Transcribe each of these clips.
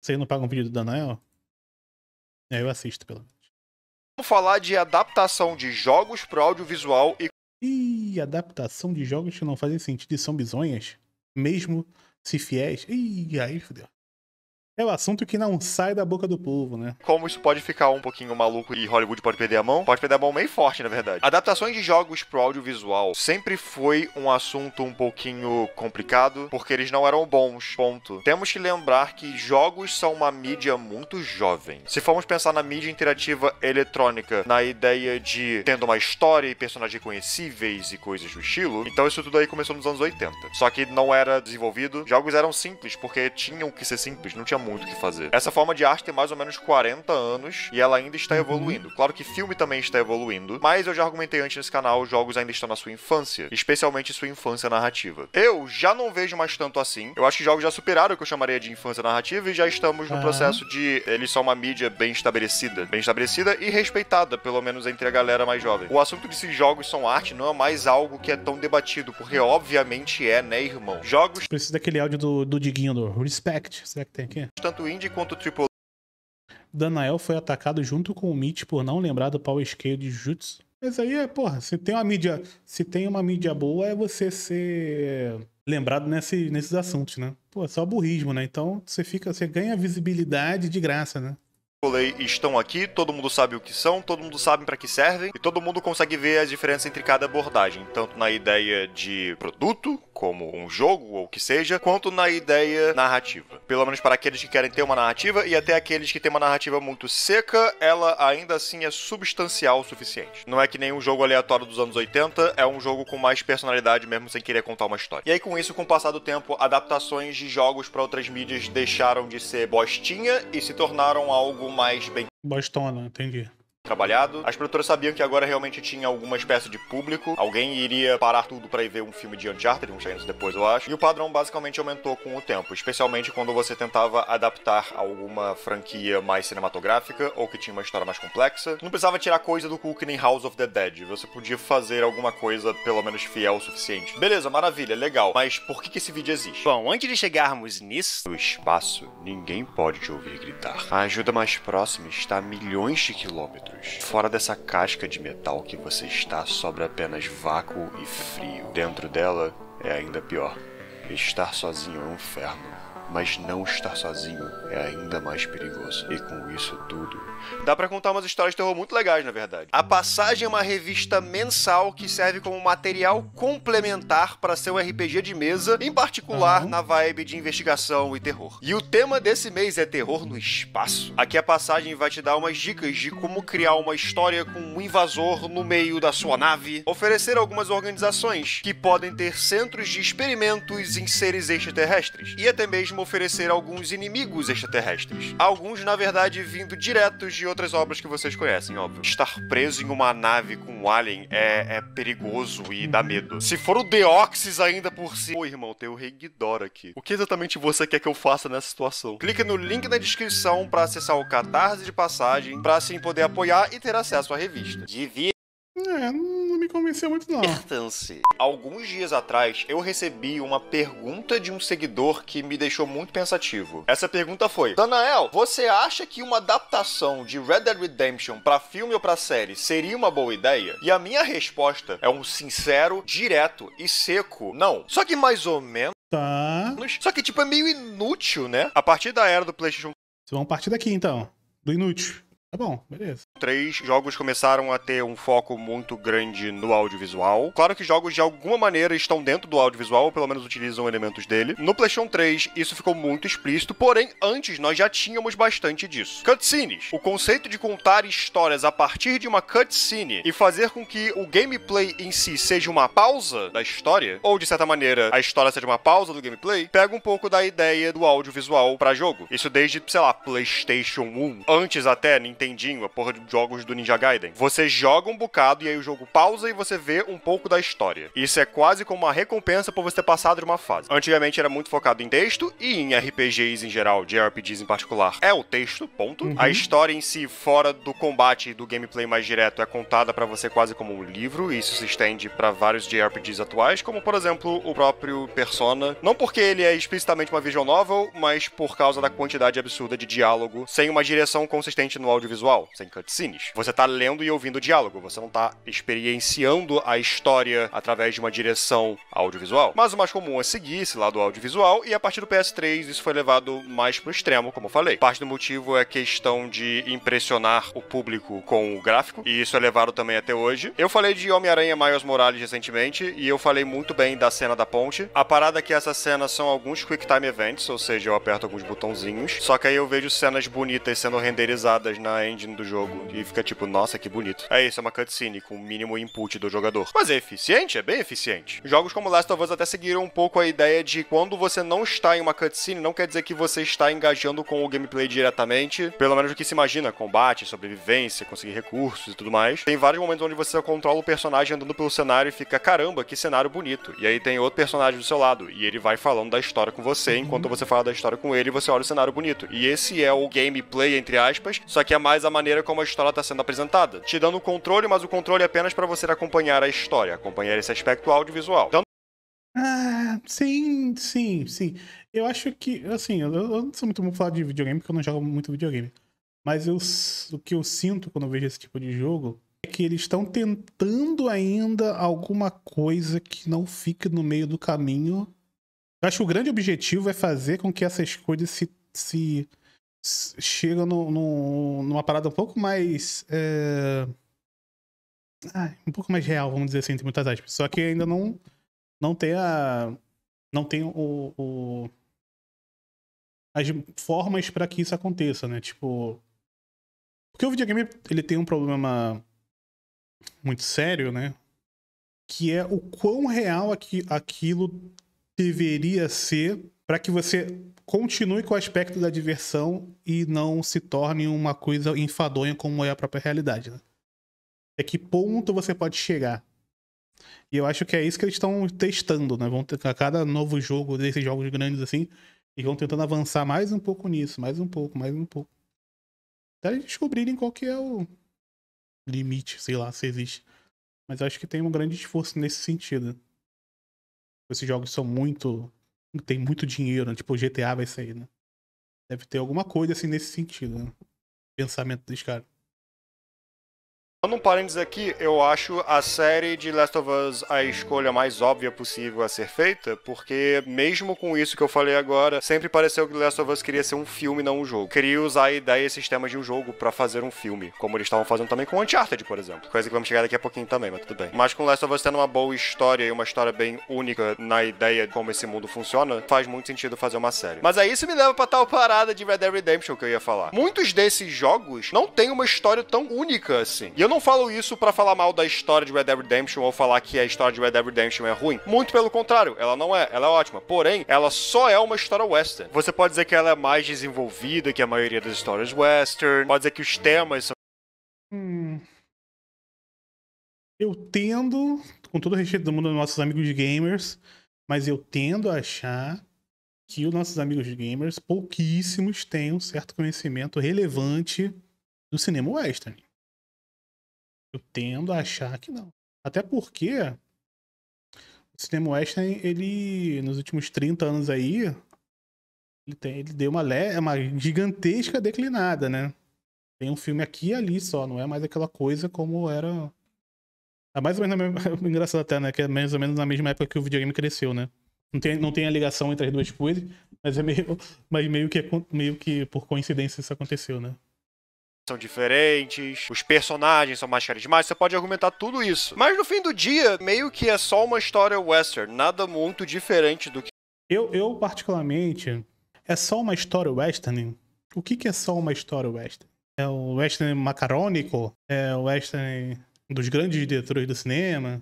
Você não paga um vídeo do Daniel? Aí é, eu assisto, pelo menos. Vamos falar de adaptação de jogos para audiovisual e. Ih, adaptação de jogos que não fazem sentido e são bizonhas. Mesmo se fiéis. Ih, aí fodeu. É o assunto que não sai da boca do povo, né? Como isso pode ficar um pouquinho maluco e Hollywood pode perder a mão? Pode perder a mão meio forte, na verdade. Adaptações de jogos pro audiovisual sempre foi um assunto um pouquinho complicado, porque eles não eram bons, ponto. Temos que lembrar que jogos são uma mídia muito jovem. Se formos pensar na mídia interativa eletrônica, na ideia de tendo uma história e personagens conhecíveis e coisas do estilo, então isso tudo aí começou nos anos 80. Só que não era desenvolvido, jogos eram simples, porque tinham que ser simples, não tinha muito o que fazer. Essa forma de arte tem mais ou menos 40 anos e ela ainda está uhum. evoluindo. Claro que filme também está evoluindo, mas eu já argumentei antes nesse canal, jogos ainda estão na sua infância, especialmente sua infância narrativa. Eu já não vejo mais tanto assim. Eu acho que jogos já superaram o que eu chamaria de infância narrativa e já estamos no processo de eles são uma mídia bem estabelecida, bem estabelecida e respeitada, pelo menos entre a galera mais jovem. O assunto de se jogos são arte não é mais algo que é tão debatido, porque obviamente é, né, irmão? Jogos. Preciso daquele áudio do, do Diguinho do Respect. Será que tem aqui? tanto o Indy quanto o Triple. Danael foi atacado junto com o Mitch por não lembrar do Power Scale de Jutsu. Mas aí é, porra, se tem uma mídia, se tem uma mídia boa, é você ser lembrado nesse, nesses assuntos, né? Pô, é só burrismo, né? Então você fica, você ganha visibilidade de graça, né? Colei estão aqui, todo mundo sabe o que são, todo mundo sabe para que servem e todo mundo consegue ver as diferenças entre cada abordagem, tanto na ideia de produto, como um jogo ou o que seja, quanto na ideia narrativa. Pelo menos para aqueles que querem ter uma narrativa e até aqueles que têm uma narrativa muito seca, ela ainda assim é substancial o suficiente. Não é que nenhum jogo aleatório dos anos 80, é um jogo com mais personalidade mesmo sem querer contar uma história. E aí com isso, com o passar do tempo, adaptações de jogos para outras mídias deixaram de ser bostinha e se tornaram algo mais bem. Bostona, entendi trabalhado. As produtoras sabiam que agora realmente tinha alguma espécie de público, alguém iria parar tudo para ir ver um filme de Uncharted, vamos chegar nisso depois, eu acho. E o padrão basicamente aumentou com o tempo, especialmente quando você tentava adaptar alguma franquia mais cinematográfica ou que tinha uma história mais complexa. Não precisava tirar coisa do cu que nem House of the Dead, você podia fazer alguma coisa pelo menos fiel o suficiente. Beleza, maravilha, legal, mas por que, que esse vídeo existe? Bom, antes de chegarmos nisso... No espaço, ninguém pode te ouvir gritar. A ajuda mais próxima está a milhões de quilômetros outros. Fora dessa casca de metal que você está, sobra apenas vácuo e frio. Dentro dela é ainda pior. Estar sozinho é um inferno mas não estar sozinho é ainda mais perigoso. E com isso tudo, dá para contar umas histórias de terror muito legais, na verdade. A Passagem é uma revista mensal que serve como material complementar para seu RPG de mesa, em particular uhum. na vibe de investigação e terror. E o tema desse mês é terror no espaço. Aqui a Passagem vai te dar umas dicas de como criar uma história com um invasor no meio da sua nave, oferecer algumas organizações que podem ter centros de experimentos em seres extraterrestres e até mesmo oferecer alguns inimigos extraterrestres. Alguns, na verdade, vindo diretos de outras obras que vocês conhecem, óbvio. Estar preso em uma nave com um alien é, é perigoso e dá medo. Se for o Deoxys ainda por si... Pô, irmão, tem o Regidor aqui. O que exatamente você quer que eu faça nessa situação? Clica no link na descrição para acessar o Catarse de passagem, para assim poder apoiar e ter acesso à revista. Devia... É convenceu muito, não. Alguns dias atrás, eu recebi uma pergunta de um seguidor que me deixou muito pensativo. Essa pergunta foi: Danael, você acha que uma adaptação de Red Dead Redemption para filme ou para série seria uma boa ideia? E a minha resposta é um sincero, direto e seco não. Só que mais ou menos. Tá. Só que, tipo, é meio inútil, né? A partir da era do PlayStation. Vocês vão partir daqui, então. Do inútil. Tá bom, beleza três jogos começaram a ter um foco muito grande no audiovisual. Claro que jogos de alguma maneira estão dentro do audiovisual, ou pelo menos utilizam elementos dele. No PlayStation 3, isso ficou muito explícito, porém, antes nós já tínhamos bastante disso. Cutscenes. O conceito de contar histórias a partir de uma cutscene e fazer com que o gameplay em si seja uma pausa da história, ou de certa maneira a história seja uma pausa do gameplay, pega um pouco da ideia do audiovisual para jogo. Isso desde, sei lá, PlayStation 1, antes até Nintendinho, a porra de jogos do Ninja Gaiden. Você joga um bocado e aí o jogo pausa e você vê um pouco da história. Isso é quase como uma recompensa por você ter passado de uma fase. Antigamente era muito focado em texto e em RPGs em geral, JRPGs em particular. É o texto, ponto. Uhum. A história em si, fora do combate e do gameplay mais direto, é contada para você quase como um livro. E isso se estende para vários JRPGs atuais, como por exemplo o próprio Persona. Não porque ele é explicitamente uma visual novel, mas por causa da quantidade absurda de diálogo, sem uma direção consistente no audiovisual, sem cutscenes cutscenes. Você tá lendo e ouvindo o diálogo, você não tá experienciando a história através de uma direção audiovisual. Mas o mais comum é seguir esse lado audiovisual, e a partir do PS3 isso foi levado mais pro extremo, como eu falei. Parte do motivo é questão de impressionar o público com o gráfico, e isso é levado também até hoje. Eu falei de Homem-Aranha Miles Morales recentemente, e eu falei muito bem da cena da ponte. A parada é que essa cena são alguns Quick Time Events, ou seja, eu aperto alguns botãozinhos, só que aí eu vejo cenas bonitas sendo renderizadas na engine do jogo e fica tipo, nossa, que bonito. É isso, é uma cutscene com o mínimo input do jogador. Mas é eficiente? É bem eficiente. Jogos como Last of Us até seguiram um pouco a ideia de quando você não está em uma cutscene, não quer dizer que você está engajando com o gameplay diretamente, pelo menos o que se imagina, combate, sobrevivência, conseguir recursos e tudo mais. Tem vários momentos onde você controla o personagem andando pelo cenário e fica, caramba, que cenário bonito. E aí tem outro personagem do seu lado, e ele vai falando da história com você, uhum. enquanto você fala da história com ele, você olha o cenário bonito. E esse é o gameplay, entre aspas, só que é mais a maneira como a história história está sendo apresentada, te dando o controle, mas o controle é apenas para você acompanhar a história, acompanhar esse aspecto audiovisual. Então... Ah, sim, sim, sim. Eu acho que, assim, eu, eu não sou muito bom falar de videogame, porque eu não jogo muito videogame. Mas eu, o que eu sinto quando eu vejo esse tipo de jogo é que eles estão tentando ainda alguma coisa que não fique no meio do caminho. Eu acho que o grande objetivo é fazer com que essas coisas se, se chega no, no, numa parada um pouco mais. É... Ah, um pouco mais real, vamos dizer assim, entre muitas aspas. Só que ainda não, não tem a. Não tem o. o as formas para que isso aconteça, né? Tipo. Porque o videogame ele tem um problema muito sério, né? Que é o quão real aqui, aquilo deveria ser para que você continue com o aspecto da diversão e não se torne uma coisa enfadonha como é a própria realidade. Né? que ponto você pode chegar? E eu acho que é isso que eles estão testando, né? Vão ter, a cada novo jogo, desses jogos grandes assim, e vão tentando avançar mais um pouco nisso, mais um pouco, mais um pouco. Até eles descobrirem qual que é o limite, sei lá, se existe. Mas acho que tem um grande esforço nesse sentido. Esses jogos são muito tem muito dinheiro, né? tipo, GTA vai sair, né? Deve ter alguma coisa assim nesse sentido, né? Pensamento dos caras. Dando um parênteses aqui, eu acho a série de Last of Us a escolha mais óbvia possível a ser feita, porque mesmo com isso que eu falei agora, sempre pareceu que Last of Us queria ser um filme, não um jogo. Queria usar a ideia e sistema de um jogo para fazer um filme, como eles estavam fazendo também com Uncharted, por exemplo. Coisa que vamos chegar daqui a pouquinho também, mas tudo bem. Mas com Last of Us tendo uma boa história e uma história bem única na ideia de como esse mundo funciona, faz muito sentido fazer uma série. Mas aí isso me leva pra tal parada de Red Dead Redemption que eu ia falar. Muitos desses jogos não têm uma história tão única assim. E eu não falo isso para falar mal da história de Red Dead Redemption ou falar que a história de Red Dead Redemption é ruim. Muito pelo contrário, ela não é, ela é ótima. Porém, ela só é uma história western. Você pode dizer que ela é mais desenvolvida que a maioria das histórias western, pode dizer que os temas são. Hum. Eu tendo, com todo o respeito do mundo dos nossos amigos gamers, mas eu tendo a achar que os nossos amigos gamers, pouquíssimos, têm um certo conhecimento relevante do cinema western. Eu tendo a achar que não. Até porque o cinema western, ele, nos últimos 30 anos aí, ele, tem, ele deu uma, é uma gigantesca declinada, né? Tem um filme aqui e ali só, não é mais aquela coisa como era. É mais ou menos na mesma... Engraçado até, né? Que é mais ou menos na mesma época que o videogame cresceu, né? Não tem, não tem a ligação entre as duas coisas, mas é meio, mas meio, que, meio que por coincidência isso aconteceu, né? são diferentes, os personagens são mais carismáticos, você pode argumentar tudo isso. Mas no fim do dia, meio que é só uma história western, nada muito diferente do que. Eu, eu particularmente, é só uma história western. O que, que é só uma história western? É o western macarônico? É o western dos grandes diretores do cinema?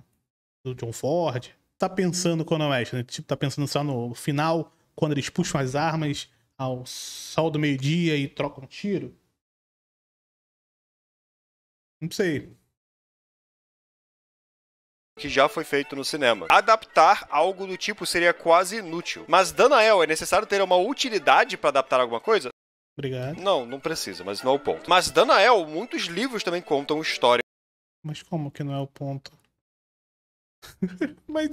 Do John Ford? Tá pensando quando é western? Tipo, tá pensando só no final, quando eles puxam as armas ao sol do meio-dia e trocam um tiro? Não sei. Que já foi feito no cinema. Adaptar algo do tipo seria quase inútil. Mas, Danael, é necessário ter uma utilidade para adaptar alguma coisa? Obrigado. Não, não precisa, mas não é o ponto. Mas, Danael, muitos livros também contam história. Mas como que não é o ponto? mas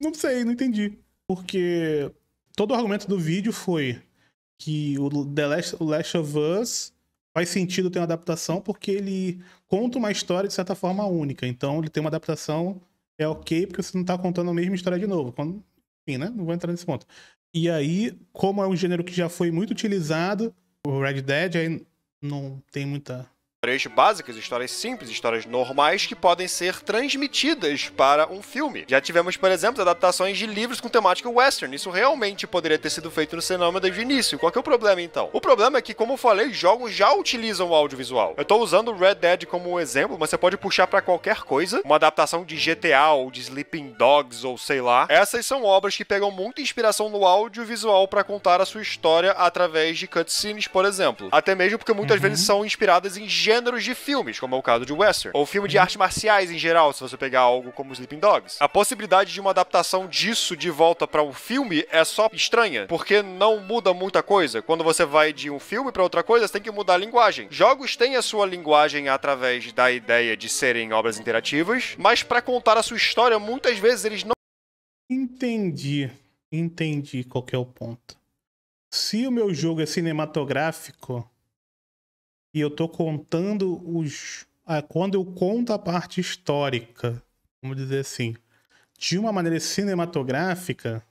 não sei, não entendi. Porque todo o argumento do vídeo foi que o The Last, o Last of Us faz sentido ter uma adaptação porque ele conta uma história de certa forma única. Então ele tem uma adaptação é ok porque você não está contando a mesma história de novo. Quando, enfim, né? Não vou entrar nesse ponto. E aí, como é um gênero que já foi muito utilizado, o Red Dead aí não tem muita histórias básicas, histórias simples, histórias normais que podem ser transmitidas para um filme. Já tivemos, por exemplo, adaptações de livros com temática western. Isso realmente poderia ter sido feito no cinema desde o início. Qual é o problema então? O problema é que, como eu falei, jogos já utilizam o audiovisual. Eu tô usando Red Dead como um exemplo, mas você pode puxar para qualquer coisa. Uma adaptação de GTA ou de Sleeping Dogs ou sei lá. Essas são obras que pegam muita inspiração no audiovisual para contar a sua história através de cutscenes, por exemplo. Até mesmo porque muitas uhum. vezes são inspiradas em gêneros de filmes, como é o caso de Western, ou filme de uhum. artes marciais em geral, se você pegar algo como Sleeping Dogs. A possibilidade de uma adaptação disso de volta para um filme é só estranha, porque não muda muita coisa. Quando você vai de um filme para outra coisa, você tem que mudar a linguagem. Jogos têm a sua linguagem através da ideia de serem obras interativas, mas para contar a sua história, muitas vezes eles não. Entendi. Entendi qual é o ponto. Se o meu jogo é cinematográfico, e eu tô contando os. Ah, quando eu conto a parte histórica, vamos dizer assim, de uma maneira cinematográfica,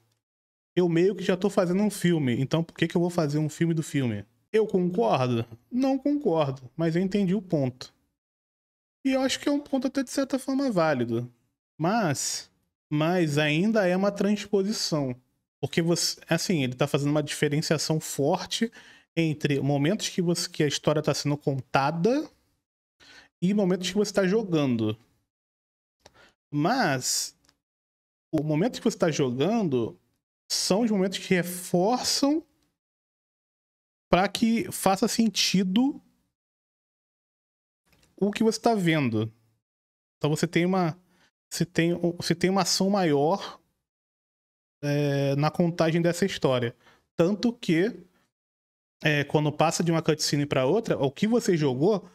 eu meio que já tô fazendo um filme. Então por que, que eu vou fazer um filme do filme? Eu concordo? Não concordo, mas eu entendi o ponto. E eu acho que é um ponto até de certa forma válido. Mas, mas ainda é uma transposição. Porque você, assim, ele tá fazendo uma diferenciação forte entre momentos que, você, que a história está sendo contada e momentos que você está jogando. Mas o momento que você está jogando são os momentos que reforçam para que faça sentido o que você está vendo. Então você tem uma você tem, você tem uma ação maior é, na contagem dessa história. Tanto que é, quando passa de uma cutscene para outra, o que você jogou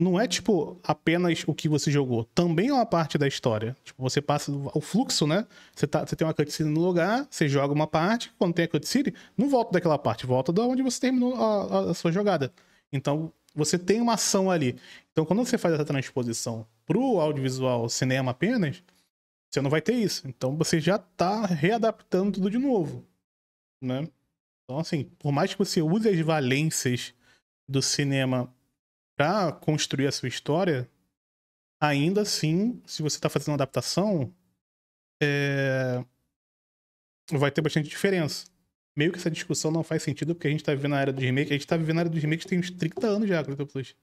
não é tipo apenas o que você jogou, também é uma parte da história. Tipo, você passa o fluxo, né? Você, tá, você tem uma cutscene no lugar, você joga uma parte, quando tem a cutscene, não volta daquela parte, volta da onde você terminou a, a sua jogada. Então, você tem uma ação ali. Então, quando você faz essa transposição pro audiovisual cinema apenas, você não vai ter isso. Então, você já tá readaptando tudo de novo, né? Então, assim, por mais que você use as valências do cinema para construir a sua história, ainda assim, se você está fazendo uma adaptação, é... vai ter bastante diferença. Meio que essa discussão não faz sentido, porque a gente está vivendo a era dos remakes. A gente está vivendo a era dos remakes tem uns 30 anos já, Crypto Plus.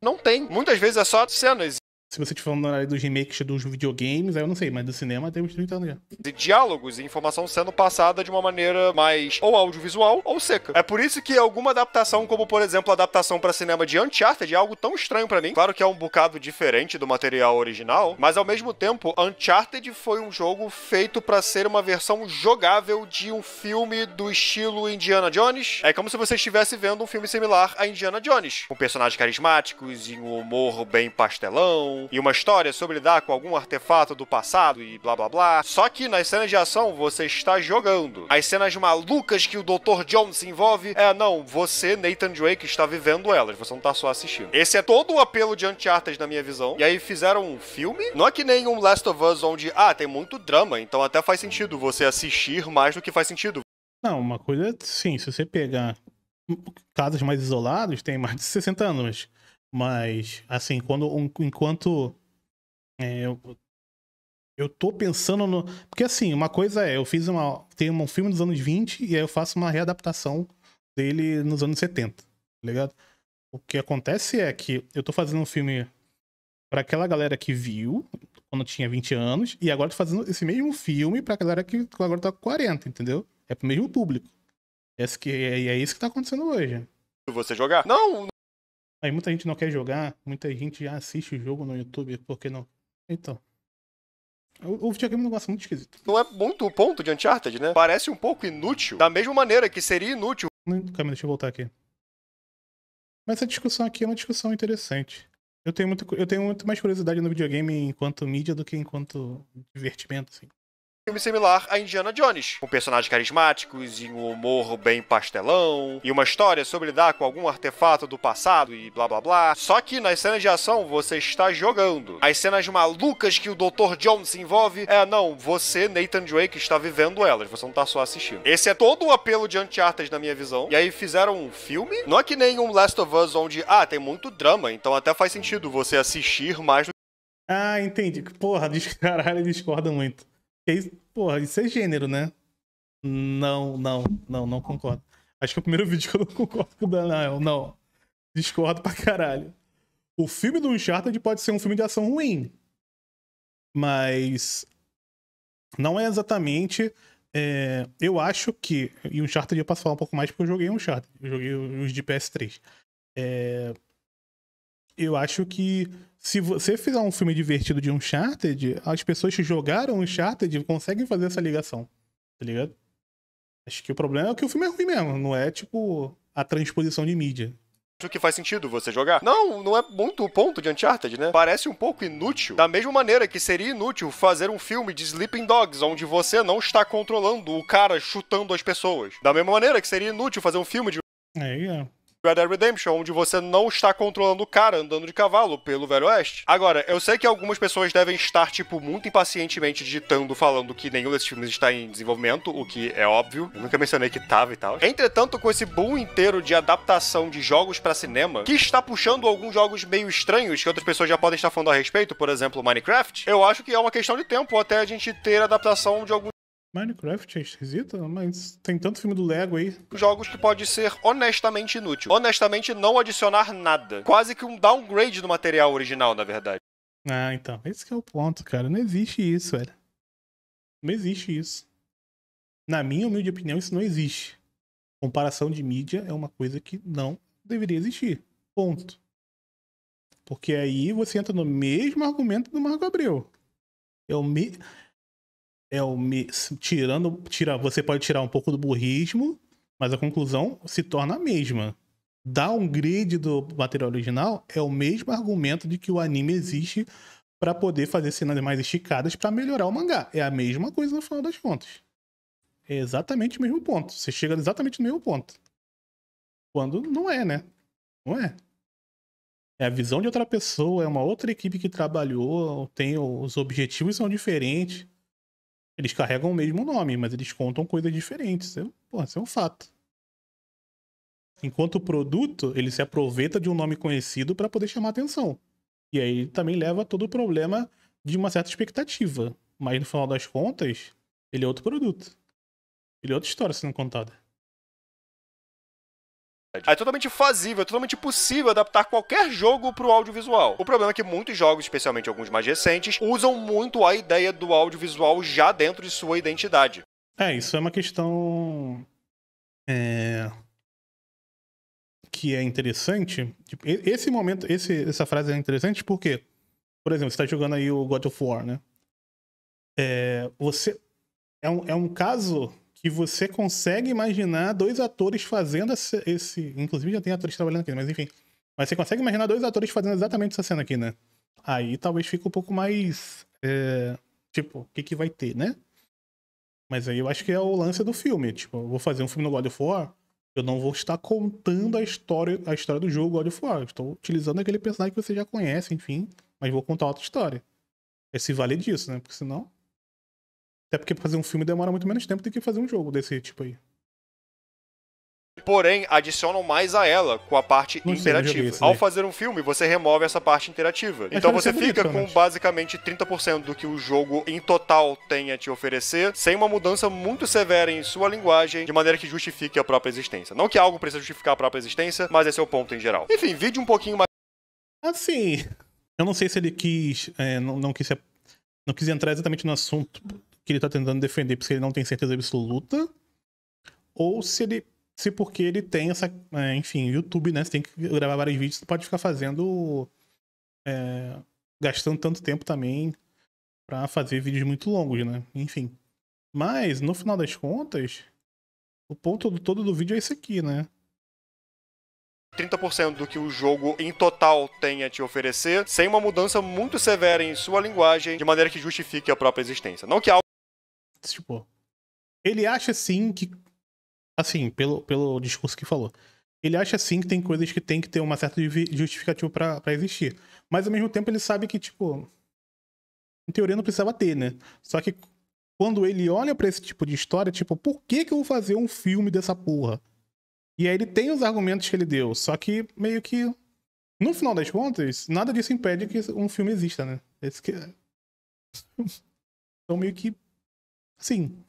Não tem. Muitas vezes é só cenas se você estiver falando área dos remakes dos videogames, aí eu não sei, mas do cinema tem 30 anos já. De diálogos e informação sendo passada de uma maneira mais ou audiovisual ou seca. É por isso que alguma adaptação, como por exemplo a adaptação para cinema de Uncharted, é algo tão estranho para mim. Claro que é um bocado diferente do material original, mas ao mesmo tempo, Uncharted foi um jogo feito para ser uma versão jogável de um filme do estilo Indiana Jones. É como se você estivesse vendo um filme similar a Indiana Jones, com personagens carismáticos e um humor bem pastelão e uma história sobre lidar com algum artefato do passado e blá blá blá. Só que nas cenas de ação você está jogando. As cenas malucas que o Dr. Jones se envolve, é não, você, Nathan Drake, está vivendo elas, você não está só assistindo. Esse é todo o apelo de Uncharted na minha visão. E aí fizeram um filme, não é que nem um Last of Us onde, ah, tem muito drama, então até faz sentido você assistir mais do que faz sentido. Não, uma coisa, sim, se você pegar casos mais isolados, tem mais de 60 anos. Mas mas, assim, quando um, enquanto é, eu, eu tô pensando no. Porque, assim, uma coisa é, eu fiz uma. Tem um filme dos anos 20 e aí eu faço uma readaptação dele nos anos 70, tá ligado? O que acontece é que eu tô fazendo um filme para aquela galera que viu quando tinha 20 anos, e agora tô fazendo esse mesmo filme pra galera que agora tá com 40, entendeu? É pro mesmo público. E é que, é, é isso que tá acontecendo hoje. Você jogar? Não, Aí muita gente não quer jogar, muita gente já assiste o jogo no YouTube, porque não. Então. O, videogame é um negócio muito esquisito. Não é muito o ponto de Uncharted, né? Parece um pouco inútil. Da mesma maneira que seria inútil. Hum, calma, deixa eu voltar aqui. Mas essa discussão aqui é uma discussão interessante. Eu tenho muito, eu tenho muito mais curiosidade no videogame enquanto mídia do que enquanto divertimento, assim filme similar a Indiana Jones, com personagens carismáticos e um humor bem pastelão, e uma história sobre lidar com algum artefato do passado e blá blá blá. Só que nas cenas de ação você está jogando. As cenas malucas que o Dr. Jones se envolve, é não, você, Nathan Drake, está vivendo elas, você não está só assistindo. Esse é todo o apelo de Uncharted na minha visão. E aí fizeram um filme, não é que nem um Last of Us onde, ah, tem muito drama, então até faz sentido você assistir mais do Ah, entendi. Porra, caralho, discorda muito porra, isso é gênero, né? Não, não, não, não concordo. Acho que é o primeiro vídeo que eu não concordo com o Daniel, não. Discordo pra caralho. O filme do Uncharted pode ser um filme de ação ruim. Mas. Não é exatamente. É, eu acho que. E o Uncharted eu posso falar um pouco mais porque eu joguei Uncharted. Eu joguei os de PS3. É, eu acho que se você fizer um filme divertido de Uncharted, as pessoas que jogaram Uncharted conseguem fazer essa ligação, tá ligado? Acho que o problema é que o filme é ruim mesmo, não é tipo a transposição de mídia. Acho que faz sentido você jogar. Não, não é muito o ponto de Uncharted, né? Parece um pouco inútil. Da mesma maneira que seria inútil fazer um filme de Sleeping Dogs, onde você não está controlando o cara chutando as pessoas. Da mesma maneira que seria inútil fazer um filme de. É, é. Red Dead Redemption, onde você não está controlando o cara andando de cavalo pelo Velho Oeste. Agora, eu sei que algumas pessoas devem estar, tipo, muito impacientemente digitando, falando que nenhum desses filmes está em desenvolvimento, o que é óbvio. Eu nunca mencionei que tava e tal. Entretanto, com esse boom inteiro de adaptação de jogos para cinema, que está puxando alguns jogos meio estranhos que outras pessoas já podem estar falando a respeito, por exemplo, Minecraft, eu acho que é uma questão de tempo até a gente ter adaptação de alguns Minecraft é esquisito, mas tem tanto filme do Lego aí. Jogos que pode ser honestamente inútil. Honestamente, não adicionar nada. Quase que um downgrade do material original, na verdade. Ah, então. Esse é o ponto, cara. Não existe isso, velho. Não existe isso. Na minha humilde opinião, isso não existe. Comparação de mídia é uma coisa que não deveria existir. Ponto. Porque aí você entra no mesmo argumento do Marco Abreu. É o me é o tirando tirar você pode tirar um pouco do burrismo, mas a conclusão se torna a mesma. dá um grid do material original é o mesmo argumento de que o anime existe para poder fazer cenas mais esticadas para melhorar o mangá. É a mesma coisa no final das contas. É exatamente o mesmo ponto. Você chega exatamente no mesmo ponto. Quando não é, né? Não é. É a visão de outra pessoa, é uma outra equipe que trabalhou, tem os objetivos são diferentes. Eles carregam o mesmo nome, mas eles contam coisas diferentes. Isso é, porra, isso é um fato. Enquanto o produto, ele se aproveita de um nome conhecido para poder chamar atenção. E aí ele também leva todo o problema de uma certa expectativa. Mas no final das contas, ele é outro produto. Ele é outra história sendo contada. É totalmente fazível, é totalmente possível adaptar qualquer jogo pro audiovisual. O problema é que muitos jogos, especialmente alguns mais recentes, usam muito a ideia do audiovisual já dentro de sua identidade. É, isso é uma questão. É... Que é interessante. Tipo, esse momento, esse, essa frase é interessante porque, por exemplo, você tá jogando aí o God of War, né? É, você. É um, é um caso que você consegue imaginar dois atores fazendo esse, esse, Inclusive já tem atores trabalhando aqui, né? mas enfim. Mas você consegue imaginar dois atores fazendo exatamente essa cena aqui, né? Aí talvez fique um pouco mais. É, tipo, o que, que vai ter, né? Mas aí eu acho que é o lance do filme. Tipo, eu vou fazer um filme no God of War, eu não vou estar contando a história, a história do jogo God of War. estou utilizando aquele personagem que você já conhece, enfim, mas vou contar outra história. É se valer disso, né? Porque senão até porque fazer um filme demora muito menos tempo do que fazer um jogo desse tipo aí. Porém, adicionam mais a ela com a parte não interativa. Sei, Ao fazer um filme, você remove essa parte interativa. então você fica bonito, com basicamente 30% do que o jogo em total tem a te oferecer, sem uma mudança muito severa em sua linguagem, de maneira que justifique a própria existência. Não que algo precisa justificar a própria existência, mas esse é o ponto em geral. Enfim, vídeo um pouquinho mais. Assim. Eu não sei se ele quis. É, não, não quis. Não quis entrar exatamente no assunto que ele tá tentando defender porque ele não tem certeza absoluta, ou se ele. Se porque ele tem essa. É, enfim, YouTube, né? Você tem que gravar vários vídeos, você pode ficar fazendo. É, gastando tanto tempo também para fazer vídeos muito longos, né? Enfim. Mas, no final das contas, o ponto do todo do vídeo é esse aqui, né? 30% do que o jogo em total tem a te oferecer, sem uma mudança muito severa em sua linguagem, de maneira que justifique a própria existência. Não que tipo, ele acha sim que. Assim, pelo, pelo discurso que falou. Ele acha sim que tem uhum. coisas que tem que ter uma certa justificativa para existir. Mas ao mesmo tempo ele sabe que, tipo. Em teoria não precisava ter, né? Só que quando ele olha para esse tipo de história, tipo, por que, que eu vou fazer um filme dessa porra? E aí ele tem os argumentos que ele deu, só que meio que. No final das contas, nada disso impede que um filme exista, né? Esse que... É. então meio que Sim.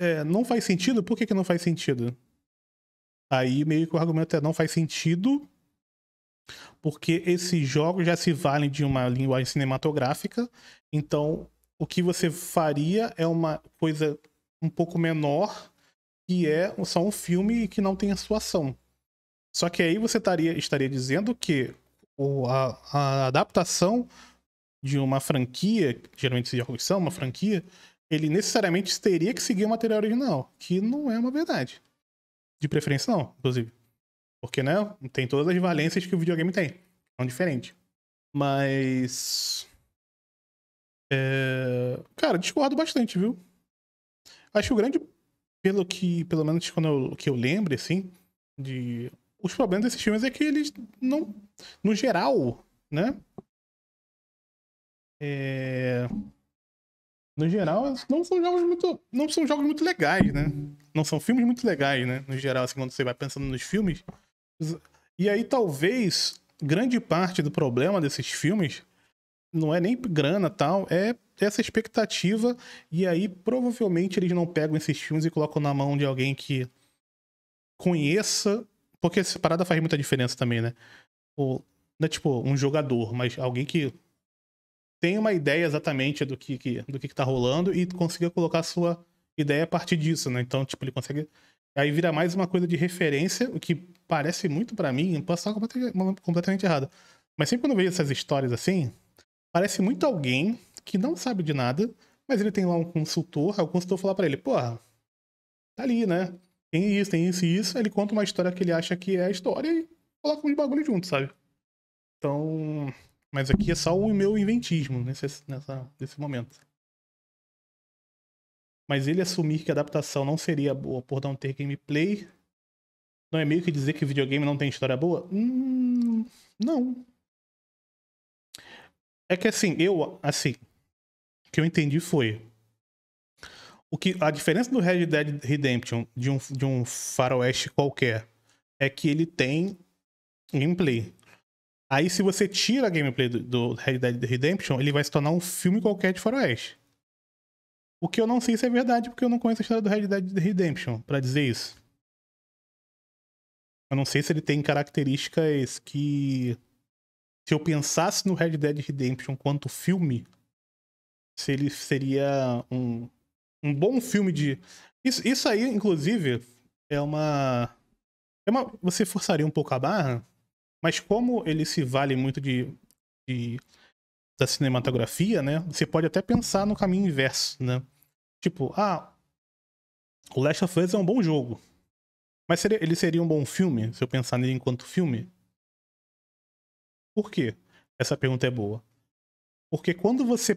É, não faz sentido? Por que, que não faz sentido? Aí meio que o argumento é não faz sentido porque esses jogos já se valem de uma linguagem cinematográfica, então o que você faria é uma coisa um pouco menor, que é só um filme que não tem a sua ação. Só que aí você estaria, estaria dizendo que a, a adaptação de uma franquia, geralmente esses jogos são uma uhum. franquia, ele necessariamente teria que seguir o material original, que não é uma verdade. De preferência não, inclusive. Porque, né, tem todas as valências que o videogame tem. São diferentes. Mas... É... Cara, discordo bastante, viu? Acho que o grande, pelo que, pelo menos quando eu, que eu lembro, assim, de... Os problemas desses filmes é que eles não... No geral, né? É... No geral, não são jogos muito. Não são jogos muito legais, né? Não são filmes muito legais, né? No geral, assim, quando você vai pensando nos filmes. E aí talvez grande parte do problema desses filmes não é nem grana tal, é essa expectativa. E aí, provavelmente, eles não pegam esses filmes e colocam na mão de alguém que conheça. Porque essa parada faz muita diferença também, né? Ou, não é tipo um jogador, mas alguém que tem uma ideia exatamente do que, que do que, está rolando e conseguiu colocar a sua ideia a partir disso, né? Então, tipo, ele consegue. Aí vira mais uma coisa de referência, o que parece muito para mim, posso estar completamente, completamente errado. Mas sempre quando eu vejo essas histórias assim, parece muito alguém que não sabe de nada, mas ele tem lá um consultor, aí o consultor fala para ele, porra, tá ali, né? Tem isso, tem isso e isso. Aí ele conta uma história que ele acha que é a história e coloca um bagulho junto, sabe? Então, mas aqui é só o meu inventismo nesse, nessa, nesse momento. Mas ele assumir que a adaptação não seria boa por não ter gameplay, não é meio que dizer que videogame não tem história boa? Hum, não. É que assim, eu, assim, o que eu entendi foi o que a diferença do Red Dead Redemption de um de um faroeste qualquer é que ele tem gameplay. Aí, se você tira a gameplay do, do Red Dead Redemption, ele vai se tornar um filme qualquer de faroeste. O que eu não sei se é verdade, porque eu não conheço a história do Red Dead Redemption para dizer isso. Eu não sei se ele tem características que. Se eu pensasse no Red Dead Redemption quanto filme, se ele seria um, um bom filme de. Isso, isso aí, inclusive, é uma. É uma. Você forçaria um pouco a barra, mas como ele se vale muito de, de da cinematografia, né? Você pode até pensar no caminho inverso, né? Tipo, ah, o Last of Us é um bom jogo. Mas seria, ele seria um bom filme, se eu pensar nele enquanto filme? Por quê? Essa pergunta é boa. Porque quando você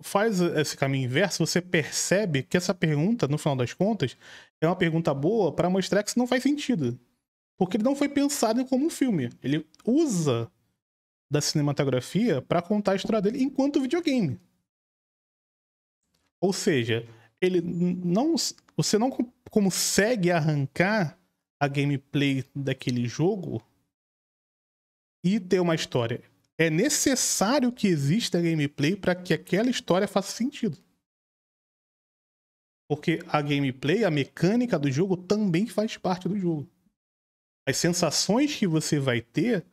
faz esse caminho inverso, você percebe que essa pergunta, no final das contas, é uma pergunta boa para mostrar que isso não faz sentido. Porque ele não foi pensado como um filme. Ele usa da cinematografia para contar a história dele enquanto videogame. Ou seja, ele não você não consegue arrancar a gameplay daquele jogo e ter uma história. É necessário que exista gameplay para que aquela história faça sentido. Porque a gameplay, a mecânica do jogo também faz parte do jogo as sensações que você vai ter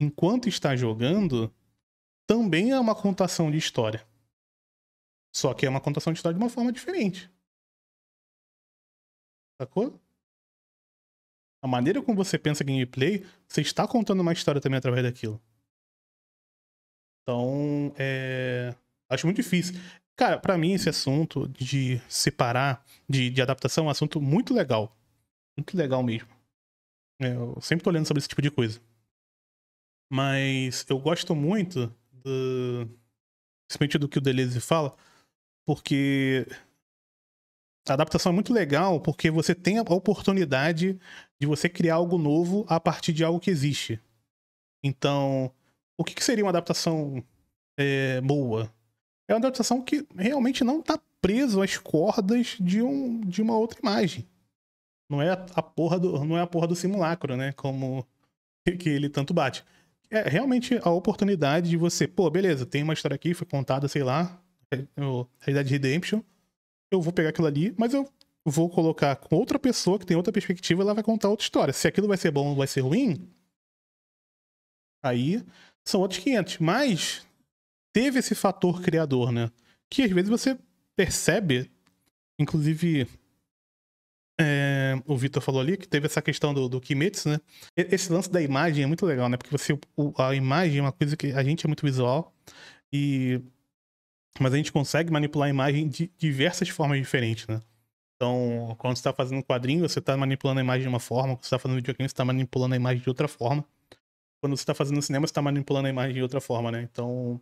enquanto está jogando também é uma contação de história. Só que é uma contação de história de uma forma diferente. Sacou? A maneira como você pensa gameplay, você está contando uma história também através daquilo. Então, é... acho muito difícil. Cara, para mim esse assunto de separar, de, de adaptação é um assunto muito legal. Muito legal mesmo. É, eu sempre tô lendo sobre esse tipo de coisa. Mas eu gosto muito do. Principalmente do que o Deleuze fala, porque a adaptação é muito legal porque você tem a oportunidade de você criar algo novo a partir de algo que existe. Então, o que, seria uma adaptação é, boa? É uma adaptação que realmente não está preso às cordas de, um, de uma outra imagem. Não é a porra do, não é a porra do simulacro, né? Como que ele tanto bate. É realmente a oportunidade de você, pô, beleza, tem uma história aqui, foi contada, sei lá, é, é Realidade Redemption. Eu vou pegar aquilo ali, mas eu vou colocar com outra pessoa que tem outra perspectiva, ela vai contar outra história. Se aquilo vai ser bom ou vai ser ruim, aí são outros 500. Mas teve esse fator criador, né? Que às vezes você percebe, inclusive é, o Vitor falou ali que teve essa questão do, do Kimetsu, né? Esse lance da imagem é muito legal, né? Porque você, o, a imagem é uma coisa que a gente é muito visual e mas a gente consegue manipular a imagem de diversas formas diferentes, né? Então, quando você está fazendo um quadrinho, você está manipulando a imagem de uma forma. Quando você está fazendo um videogame, você está manipulando a imagem de outra forma. Quando você está fazendo cinema, você está manipulando a imagem de outra forma, né? Então,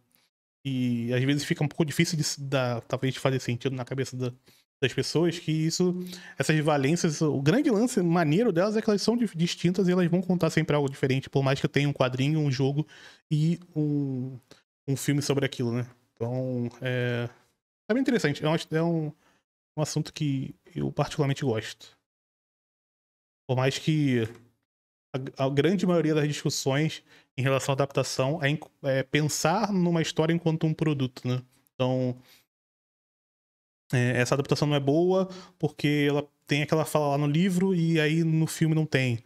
e às vezes fica um pouco difícil de, da, talvez de fazer sentido na cabeça da, das pessoas que isso, essas valências, o grande lance maneiro delas é que elas são distintas e elas vão contar sempre algo diferente, por mais que eu tenha um quadrinho, um jogo e um, um filme sobre aquilo, né? Então, é, é bem interessante. É um, é um, um assunto que eu particularmente gosto. Por mais que a, a grande maioria das discussões em relação à adaptação é, é pensar numa história enquanto um produto, né? Então, é, essa adaptação não é boa porque ela tem aquela fala lá no livro e aí no filme não tem.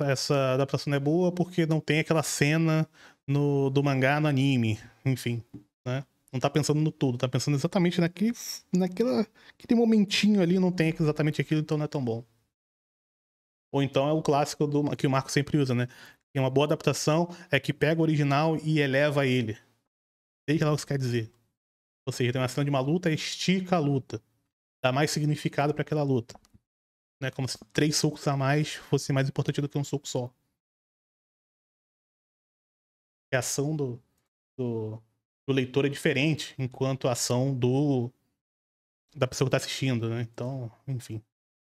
essa adaptação não é boa porque não tem aquela cena no, do mangá no anime, enfim, né? Não tá pensando no todo, tá pensando exatamente naquele, naquela, aquele momentinho ali, não tem exatamente aquilo, então não é tão bom. Ou então é o clássico do, que o Marco sempre usa, né? Que uma boa adaptação é que pega o original e eleva ele. Seja lá o que isso quer dizer. Ou seja, tem uma cena de uma luta, estica a luta. Dá mais significado para aquela luta. Né? Como se três socos a mais fosse mais importante do que um soco só. A ação do, do, do leitor é diferente enquanto a ação do da pessoa que está assistindo, né? Então, enfim.